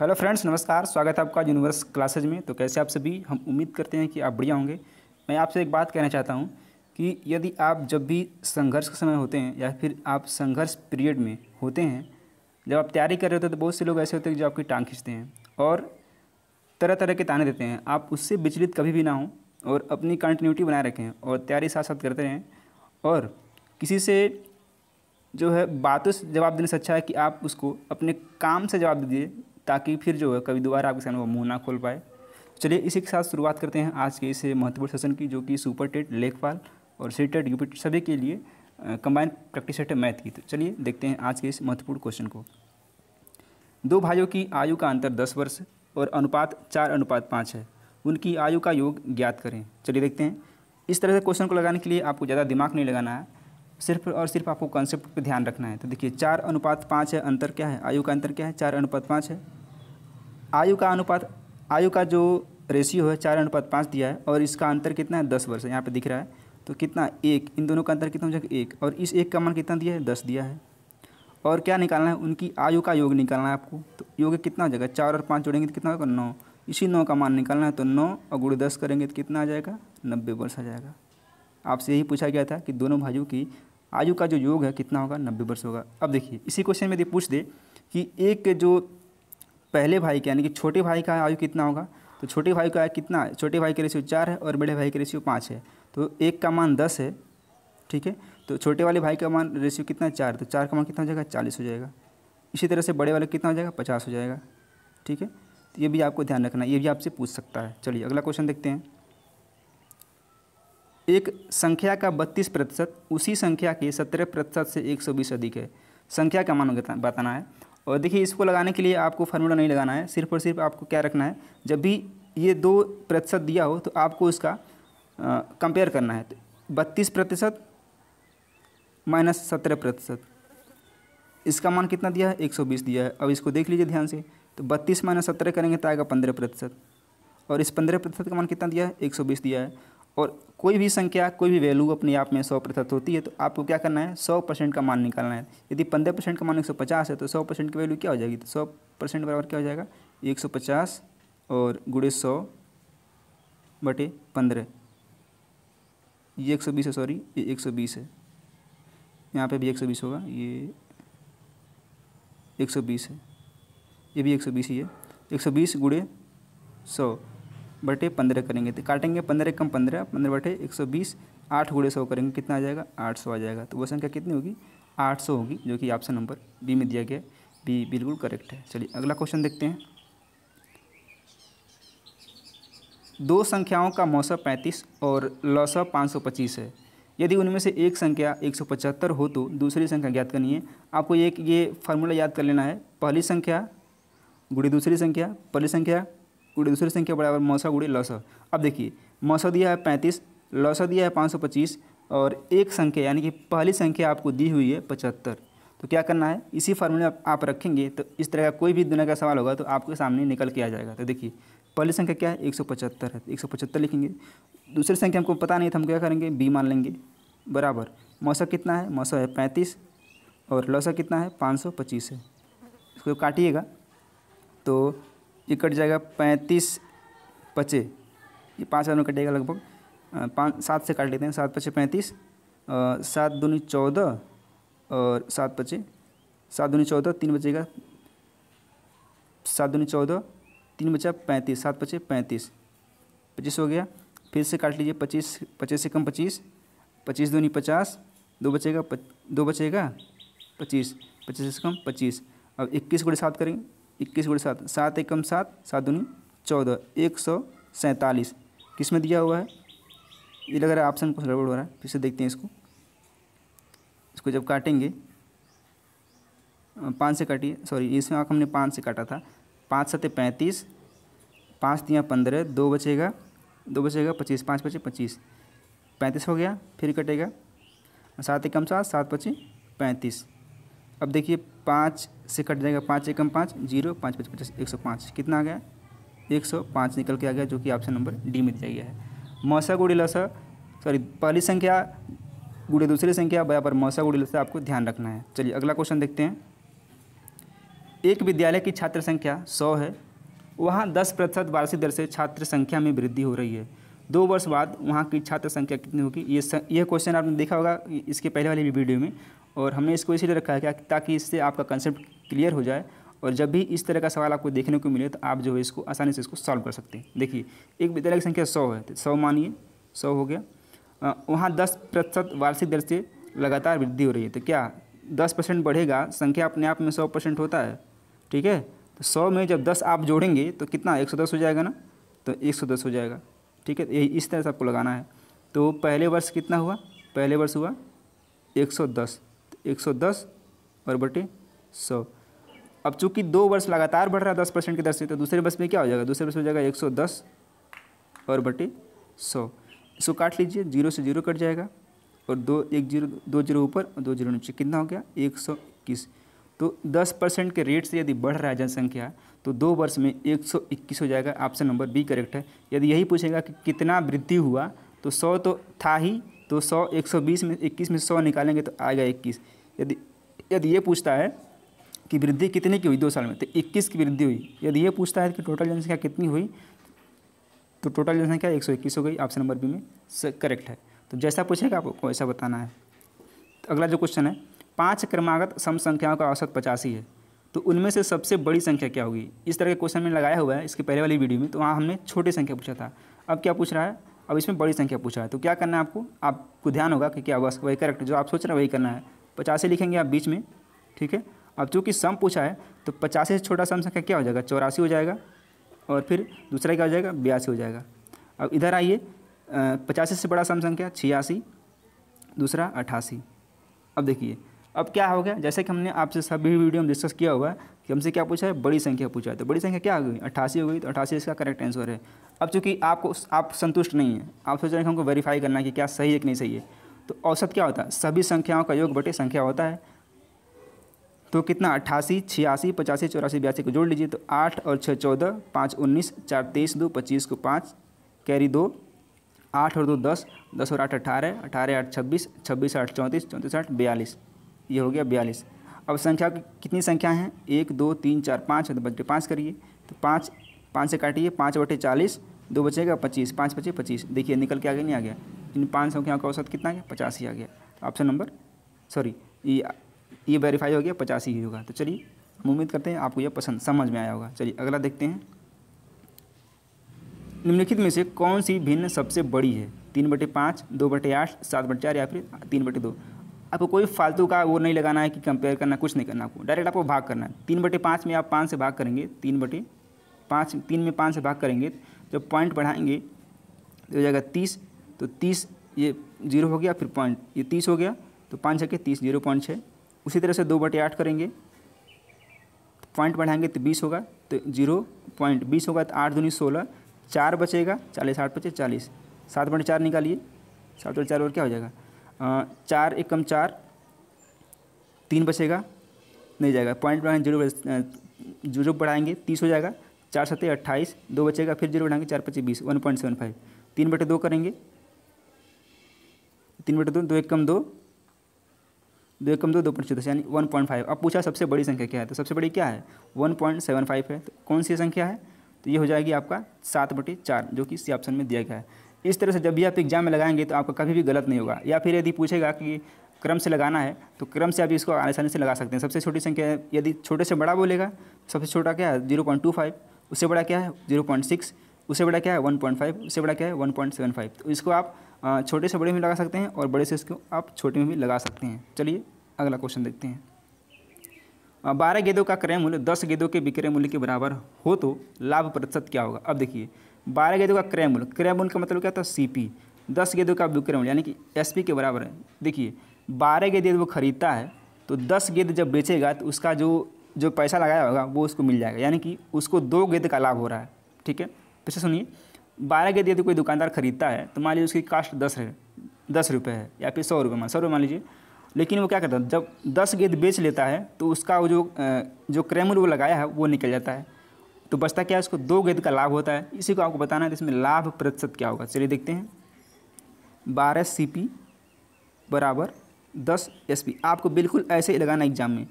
hello friends नमस्कार स्वागत है आपका यूनिवर्स क्लासेज में तो कैसे आप सभी हम उम्मीद करते हैं कि आप बढ़िया होंगे मैं आपसे एक बात कहना चाहता हूँ कि यदि आप जब भी संघर्ष के समय होते हैं या फिर आप संघर्ष पीरियड में होते हैं जब आप तैयारी कर रहे होते हैं तो बहुत से लोग ऐसे होते हैं जो आपकी टांग खींचते हैं और तरह तरह के ताने देते हैं आप उससे विचलित कभी भी ना हों और अपनी कंटिन्यूटी बनाए रखें और तैयारी साथ साथ करते रहें और किसी से जो है बातों से जवाब देने से अच्छा है कि आप उसको अपने काम से जवाब दीजिए ताकि फिर जो है कभी दोबारा आपके सामने वो मुँह ना खोल पाए चलिए इसी के साथ शुरुआत करते हैं आज के इस महत्वपूर्ण सेशन की जो कि सुपर टेट लेखपाल और सी टेट यूपी सभी के लिए कंबाइंड प्रैक्टिस सेट है मैथ की तो चलिए देखते हैं आज के इस महत्वपूर्ण क्वेश्चन को दो भाइयों की आयु का अंतर दस वर्ष और अनुपात चार अनुपात पाँच है उनकी आयु का योग ज्ञात करें चलिए देखते हैं इस तरह से क्वेश्चन को लगाने के लिए आपको ज़्यादा दिमाग नहीं लगाना है सिर्फ और सिर्फ आपको कॉन्सेप्ट पर ध्यान रखना है तो देखिए चार अनुपात पाँच है अंतर क्या है आयु का अंतर क्या है चार अनुपात पाँच है आयु का अनुपात आयु का जो रेशियो है चार अनुपात पाँच दिया है और इसका अंतर कितना है दस वर्ष यहाँ पे दिख रहा है तो कितना एक इन दोनों का अंतर कितना हो जाएगा एक और इस एक का मान कितना दिया है दस दिया है और क्या निकालना है उनकी आयु का योग निकालना है आपको तो योग कितना हो जाएगा चार और पाँच जोड़ेंगे तो कितना होगा नौ इसी नौ का मान निकालना है तो नौ और गुड़ दस करेंगे तो कितना आ जाएगा नब्बे वर्ष आ जाएगा आपसे यही पूछा गया था कि दोनों भाइयों की आयु का जो योग है कितना होगा नब्बे वर्ष होगा अब देखिए इसी क्वेश्चन में यदि पूछ दे कि एक जो पहले भाई का यानी कि छोटे भाई का आयु कितना होगा तो छोटे भाई का आयु कितना है छोटे भाई के रेशियो चार है और बड़े भाई के रेशियो पाँच है तो एक का मान दस है ठीक है तो छोटे वाले भाई का मान रेशियो कितना है चार तो चार का मान कितना हो जाएगा चालीस हो जाएगा इसी तरह से बड़े वाले कितना हो जाएगा पचास हो जाएगा ठीक है तो ये भी आपको ध्यान रखना है ये भी आपसे पूछ सकता है चलिए अगला क्वेश्चन देखते हैं एक संख्या का बत्तीस प्रतिशत उसी संख्या के सत्रह प्रतिशत से एक सौ बीस अधिक है संख्या का मान बताना है और देखिए इसको लगाने के लिए आपको फार्मूला नहीं लगाना है सिर्फ और सिर्फ आपको क्या रखना है जब भी ये दो प्रतिशत दिया हो तो आपको इसका कंपेयर करना है तो बत्तीस प्रतिशत माइनस सत्रह प्रतिशत इसका मान कितना दिया है एक सौ बीस दिया है अब इसको देख लीजिए ध्यान से तो बत्तीस माइनस सत्रह करेंगे तो आएगा पंद्रह प्रतिशत और इस पंद्रह प्रतिशत का मान कितना दिया है एक सौ बीस दिया है और कोई भी संख्या कोई भी वैल्यू अपने आप में सौ प्रतिशत होती है तो आपको क्या करना है सौ परसेंट का मान निकालना है यदि पंद्रह परसेंट का मान एक सौ पचास है तो सौ परसेंट की वैल्यू क्या हो जाएगी तो सौ परसेंट बराबर क्या हो जाएगा एक सौ पचास और गुड़े सौ बटे पंद्रह ये एक सौ बीस है सॉरी ये एक सौ बीस है यहाँ पे भी एक सौ बीस होगा ये एक सौ बीस है ये भी एक सौ बीस ही है एक सौ बीस गुड़े सौ बटे पंद्रह करेंगे तो काटेंगे पंद्रह कम पंद्रह पंद्रह बटे एक सौ बीस आठ गुड़े सौ करेंगे कितना आ जाएगा आठ सौ आ जाएगा तो वो संख्या कितनी होगी आठ सौ होगी जो कि ऑप्शन नंबर बी में दिया गया बी बिल्कुल करेक्ट है चलिए अगला क्वेश्चन देखते हैं दो संख्याओं का मौसम पैंतीस और लौसा पाँच सौ पच्चीस है यदि उनमें से एक संख्या एक सौ पचहत्तर हो तो दूसरी संख्या ज्ञात करनी है आपको एक ये फार्मूला याद कर लेना है पहली संख्या गुड़ी दूसरी संख्या पहली संख्या गुड़ी दूसरी संख्या बराबर मौसा गुड़ी लौसा अब देखिए मौसा दिया है पैंतीस लौसा दिया है पाँच सौ पच्चीस और एक संख्या यानी कि पहली संख्या आपको दी हुई है पचहत्तर तो क्या करना है इसी फॉर्मूले में आप रखेंगे तो इस तरह का कोई भी दुनिया का सवाल होगा तो आपके सामने निकल के आ जाएगा तो देखिए पहली संख्या क्या है एक सौ पचहत्तर है एक सौ पचहत्तर लिखेंगे दूसरी संख्या हमको पता नहीं था तो हम क्या करेंगे बी मान लेंगे बराबर मौसा कितना है मौसा है पैंतीस और लौसा कितना है पाँच सौ पच्चीस है इसको काटिएगा तो ये कट जाएगा पैंतीस पचे ये पाँच हज़ार में कटेगा लगभग पाँच सात से काट लेते हैं सात पचे पैंतीस सात दूनी चौदह और सात पचे सात दूनी चौदह तीन बचेगा सात दूनी चौदह तीन बचा पैंतीस सात पचे पैंतीस पच्चीस हो गया फिर से काट लीजिए पच्चीस पच्चीस से कम पच्चीस पच्चीस दूनी पचास दो बचेगा दो बचेगा पच्चीस पच्चीस से कम पच्चीस अब इक्कीस गुड़े सात करेंगे इक्कीस गुड़े सात सात एकम सात सात दूनी चौदह एक सौ सैंतालीस किस में दिया हुआ है ये लग रहा है ऑप्शन कुछ गड़बड़ हो रहा है फिर से देखते हैं इसको इसको जब काटेंगे पाँच से काटिए सॉरी इसमें आँख हमने पाँच से काटा था पाँच सत्य पैंतीस पाँच दिया पंद्रह दो बचेगा दो बचेगा पच्चीस पाँच बचे पच्चीस पैंतीस हो गया फिर कटेगा सात एकम सात सात पच्चीस पैंतीस अब देखिए पाँच से कट जाएगा पाँच एकम पाँच जीरो पाँच पाँच पचास एक सौ पाँच कितना आ गया एक सौ पाँच निकल के आ गया जो कि ऑप्शन नंबर डी में दिया गया है मौसा गुड़ी लसा सॉरी पहली संख्या गुड़े दूसरी संख्या बराबर मौसा गुड़ी लसा आपको ध्यान रखना है चलिए अगला क्वेश्चन देखते हैं एक विद्यालय की छात्र संख्या सौ है वहाँ दस प्रतिशत वार्षिक दर से छात्र संख्या में वृद्धि हो रही है दो वर्ष बाद वहाँ की छात्र संख्या कितनी होगी ये यह क्वेश्चन आपने देखा होगा इसके पहले वाली वीडियो में और हमने इसको इसीलिए रखा है क्या ताकि इससे आपका कंसेप्ट क्लियर हो जाए और जब भी इस तरह का सवाल आपको देखने को मिले तो आप जो है इसको आसानी से इसको सॉल्व कर सकते हैं देखिए एक विद्यालय की संख्या सौ है तो सौ मानिए सौ हो गया वहाँ दस प्रतिशत वार्षिक दर से लगातार वृद्धि हो रही है तो क्या दस परसेंट बढ़ेगा संख्या अपने आप में सौ परसेंट होता है ठीक है तो सौ में जब दस आप जोड़ेंगे तो कितना एक सौ दस हो जाएगा ना तो एक सौ दस हो जाएगा ठीक है यही इस तरह से आपको लगाना है तो पहले वर्ष कितना हुआ पहले वर्ष हुआ एक सौ दस 110 और बटे सौ अब चूंकि दो वर्ष लगातार बढ़ रहा है दस परसेंट की दर से तो दूसरे वर्ष में क्या हो जाएगा दूसरे वर्ष में हो जाएगा 110 और बटे सौ इसको काट लीजिए जीरो से जीरो कट जाएगा और दो एक जीरो दो जीरो ऊपर और दो जीरो नीचे कितना हो गया एक सौ इक्कीस तो दस परसेंट के रेट से यदि बढ़ रहा है जनसंख्या तो दो वर्ष में एक सौ इक्कीस हो जाएगा ऑप्शन नंबर बी करेक्ट है यदि यही पूछेगा कि कितना वृद्धि हुआ तो सौ तो था ही तो सौ एक सौ बीस में इक्कीस में सौ निकालेंगे तो आएगा इक्कीस यदि यदि ये पूछता है कि वृद्धि कितने की हुई दो साल में तो इक्कीस की वृद्धि हुई यदि ये पूछता है कि टोटल जनसंख्या कितनी हुई तो टोटल जनसंख्या एक सौ इक्कीस हो गई ऑप्शन नंबर बी में करेक्ट है तो जैसा पूछेगा आपको वैसा बताना है तो अगला जो क्वेश्चन है पाँच क्रमागत सम संख्याओं का औसत पचासी है तो उनमें से सबसे बड़ी संख्या क्या होगी इस तरह के क्वेश्चन में लगाया हुआ है इसके पहले वाली वीडियो में तो वहाँ हमने छोटी संख्या पूछा था अब क्या पूछ रहा है अब इसमें बड़ी संख्या पूछा है तो क्या करना है आपको आपको ध्यान होगा कि क्या बस वही करेक्ट जो आप सोच रहे हैं वही करना है पचासी लिखेंगे आप बीच में ठीक है अब चूँकि सम पूछा है तो पचासी से छोटा सम संख्या क्या हो जाएगा चौरासी हो जाएगा और फिर दूसरा क्या हो जाएगा बयासी हो जाएगा अब इधर आइए पचासी से बड़ा सम संख्या छियासी दूसरा अट्ठासी अब देखिए अब क्या हो गया जैसे कि हमने आपसे सभी वीडियो में डिस्कस किया हुआ है कि हमसे क्या पूछा है बड़ी संख्या पूछा है तो बड़ी संख्या क्या हो गई अट्ठासी हो गई तो अट्ठासी इसका करेक्ट आंसर है अब चूंकि आपको आप संतुष्ट नहीं है आप सोच रहे हैं हमको वेरीफाई करना कि क्या सही है कि नहीं सही है तो औसत क्या होता है सभी संख्याओं का योग बटे संख्या होता है तो कितना अट्ठासी छियासी पचासी चौरासी बयासी को जोड़ लीजिए तो आठ और छः चौदह पाँच उन्नीस चार तेईस दो पच्चीस को पाँच कैरी दो आठ और दो दस दस और आठ अठारह अठारह आठ छब्बीस छब्बीस आठ चौंतीस चौंतीस आठ बयालीस ये हो गया बयालीस अब संख्या कितनी संख्या है एक दो तीन चार पाँच है तो बटे पाँच करिए तो पाँच पाँच से काटिए पाँच बटे चालीस दो बचेगा पच्चीस पाँच बचे पच्चीस देखिए निकल के आगे नहीं आ गया इन पाँच संख्याओं का औसत कितना गया ही आ गया तो ऑप्शन नंबर सॉरी ये ये वेरीफाई हो गया पचास ही होगा तो चलिए हम उम्मीद करते हैं आपको यह पसंद समझ में आया होगा चलिए अगला देखते हैं निम्नलिखित में से कौन सी भिन्न सबसे बड़ी है तीन बटे पाँच दो बटे आठ सात बटे चार या फिर तीन बटे दो आपको कोई फालतू का वो नहीं लगाना है कि कंपेयर करना कुछ नहीं करना आपको डायरेक्ट आपको भाग करना है तीन बटे पाँच में आप पाँच से भाग करेंगे तीन बटे पाँच तीन में पाँच से भाग करेंगे जब पॉइंट बढ़ाएंगे तो हो जाएगा तीस तो तीस ये जीरो हो गया फिर पॉइंट ये तीस हो गया तो पाँच छके तीस जीरो पॉइंट छः उसी तरह से दो बटे आठ करेंगे तो पॉइंट बढ़ाएंगे तो बीस होगा तो जीरो पॉइंट बीस होगा तो आठ दूनी सोलह चार बचेगा चालीस आठ बचे चालीस सात पॉइंट चार निकालिए सात पॉइंट चार और क्या हो जाएगा चार एकम चार तीन बचेगा नहीं जाएगा पॉइंट बढ़ाएंगे जीरो जीरो बढ़ाएंगे तीस हो जाएगा चार सत्य अट्ठाईस दो बचेगा फिर जीरो बढ़ाएंगे चार पच्चीस बीस वन पॉइंट सेवन फाइव तीन बटे दो करेंगे तीन बटे दो दो एक कम दो दो एक कम दो दो पॉइंट चौदह यानी वन पॉइंट फाइव अब पूछा सबसे बड़ी संख्या क्या है तो सबसे बड़ी क्या है वन पॉइंट सेवन फाइव है तो कौन सी संख्या है तो ये हो जाएगी आपका सात बटे चार जो कि सी ऑप्शन में दिया गया है इस तरह से जब भी आप एग्जाम में लगाएंगे तो आपका कभी भी गलत नहीं होगा या फिर यदि पूछेगा कि क्रम से लगाना है तो क्रम से आप इसको आसानी से लगा सकते हैं सबसे छोटी संख्या यदि छोटे से बड़ा बोलेगा सबसे छोटा क्या है जीरो पॉइंट टू फाइव उससे बड़ा क्या है जीरो पॉइंट सिक्स उससे बड़ा क्या है वन पॉइंट फाइव उससे बड़ा क्या है वन पॉइंट सेवन फाइव तो इसको आप छोटे से बड़े में लगा सकते हैं और बड़े से इसको आप छोटे में भी लगा सकते हैं चलिए अगला क्वेश्चन देखते हैं बारह गेंदों का क्रय मूल्य दस गेंदों के विक्रय मूल्य के बराबर हो तो लाभ प्रतिशत क्या होगा अब देखिए बारह गेंदों का क्रयमूल क्रयमूल का मतलब क्या था सी पी दस गेंदों का विक्रमूल यानी कि पी के बराबर है देखिए बारह गेंद यदि वो खरीदता है तो दस गेंद जब बेचेगा तो उसका जो जो पैसा लगाया होगा वो उसको मिल जाएगा यानी कि उसको दो गेंद का लाभ हो रहा है ठीक है पीछे सुनिए बारह गेंद यदि कोई दुकानदार खरीदता है तो मान लीजिए उसकी कास्ट दस है दस रुपये है या फिर सौ रुपये मान सौ रुपये मान लीजिए लेकिन वो क्या करता है जब दस गेंद बेच लेता है तो उसका वो जो जो क्रेमुल वो लगाया है वो निकल जाता है तो बचता क्या है इसको दो गेंद का लाभ होता है इसी को आपको बताना है तो इसमें लाभ प्रतिशत क्या होगा चलिए देखते हैं बारह सी पी बराबर दस एस पी आपको बिल्कुल ऐसे ही लगाना एग्जाम में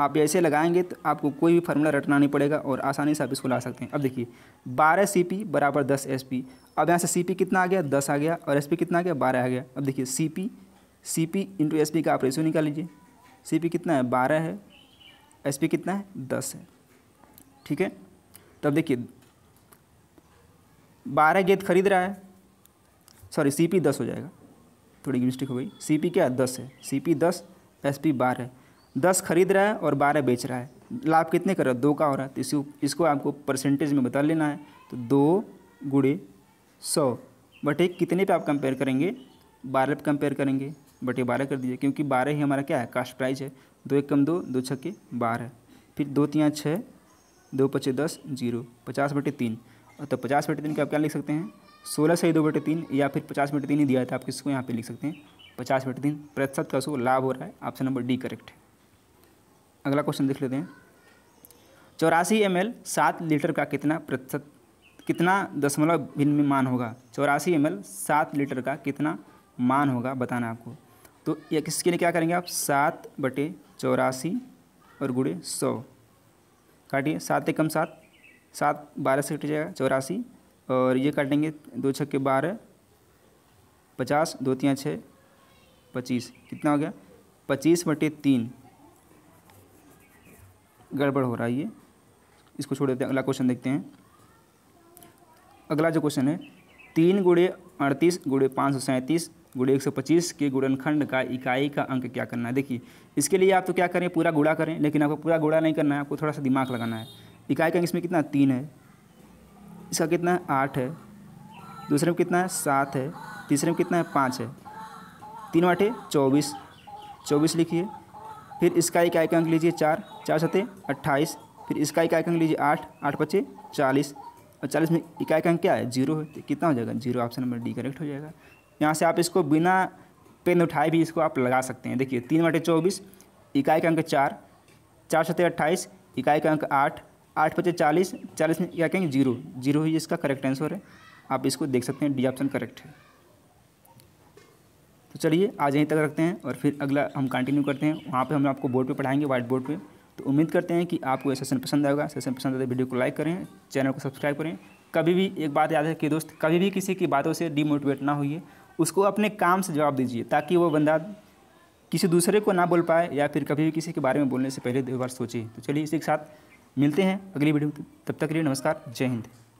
आप ऐसे लगाएंगे तो आपको कोई भी फार्मूला रटना नहीं पड़ेगा और आसानी से आप इसको ला सकते हैं अब देखिए बारह सी पी बराबर दस एस पी अब यहाँ से सी पी कितना आ गया दस आ गया और एस पी कितना आ गया बारह आ गया अब देखिए C P C P into S P का आप रेशियो निकाल लीजिए सी पी कितना है बारह है एस पी कितना है दस है ठीक है तब देखिए बारह गेंद खरीद रहा है सॉरी सी पी दस हो जाएगा थोड़ी मिस्टेक हो गई सी पी क्या दस है सी पी दस एस पी बारह दस खरीद रहा है और बारह बेच रहा है लाभ कितने कर रहा है दो का हो रहा है तो इसको इसको आपको परसेंटेज में बता लेना है तो दो गुड़े सौ बटे कितने पे आप कंपेयर करेंगे बारह पे कंपेयर करेंगे बटे बारह कर दीजिए क्योंकि बारह ही हमारा क्या है कास्ट प्राइस है दो एक कम दो दो छक्के बारह फिर दो तीन छः दो पचे दस जीरो पचास बटे तीन तो पचास बटे तीन का आप क्या लिख सकते हैं सोलह से ही दो बटे तीन या फिर पचास बटे तीन ही दिया था आप किसको यहाँ पे लिख सकते हैं पचास बटे तीन प्रतिशत का सो लाभ हो रहा है ऑप्शन नंबर डी करेक्ट है अगला क्वेश्चन देख लेते हैं चौरासी एम एल सात लीटर का कितना प्रतिशत कितना दशमलव भिन्न में मान होगा चौरासी एम एल सात लीटर का कितना मान होगा बताना आपको तो ये किसके लिए क्या करेंगे आप सात बटे चौरासी और गुड़े सौ काटिए सात एकम सात सात बारह से कट जाएगा चौरासी और ये काटेंगे दो छक्के बारह पचास दो तियाँ छः पच्चीस कितना हो गया पच्चीस बटे तीन गड़बड़ हो रहा है ये इसको छोड़ देते हैं अगला क्वेश्चन देखते हैं अगला जो क्वेश्चन है तीन गुड़े अड़तीस गुड़े पाँच सौ सैंतीस गुड़े एक के गुड़नखंड का इकाई का अंक क्या करना है देखिए इसके लिए आप तो क्या करें पूरा गुड़ा करें लेकिन आपको पूरा गुड़ा नहीं करना है आपको थोड़ा सा दिमाग लगाना है इकाई का अंक इसमें कितना तीन है इसका कितना है आठ है दूसरे में कितना है सात है तीसरे में कितना है पाँच है तीन आठे चौबीस चौबीस लिखिए फिर इसका इकाई का अंक लीजिए चार चार सते अट्ठाईस फिर इसका इकाई का अंक लीजिए आठ आठ पच्चे चालीस और चालीस में इकाई का अंक क्या है जीरो है तो कितना हो जाएगा zero option number D correct हो जाएगा यहाँ से आप इसको बिना पेन उठाए भी इसको आप लगा सकते हैं देखिए तीन बटे चौबीस इकाई का अंक चार चार सत्तर अट्ठाईस इकाई का अंक आठ आठ पचे चालीस चालीस में क्या कहेंगे जीरो जीरो ही इसका करेक्ट आंसर है आप इसको देख सकते हैं डी ऑप्शन करेक्ट है तो चलिए आज यहीं तक रखते हैं और फिर अगला हम कंटिन्यू करते हैं वहाँ पे हम आपको बोर्ड पे पढ़ाएंगे व्हाइट बोर्ड पे तो उम्मीद करते हैं कि आपको ये सेशन पसंद आएगा सेशन पसंद आए वीडियो तो को लाइक करें चैनल को सब्सक्राइब करें कभी भी एक बात याद है कि दोस्त कभी भी किसी की बातों से डीमोटिवेट ना होइए उसको अपने काम से जवाब दीजिए ताकि वो बंदा किसी दूसरे को ना बोल पाए या फिर कभी भी किसी के बारे में बोलने से पहले दो बार सोचे तो चलिए इसी के साथ मिलते हैं अगली वीडियो में तब तक के लिए नमस्कार जय हिंद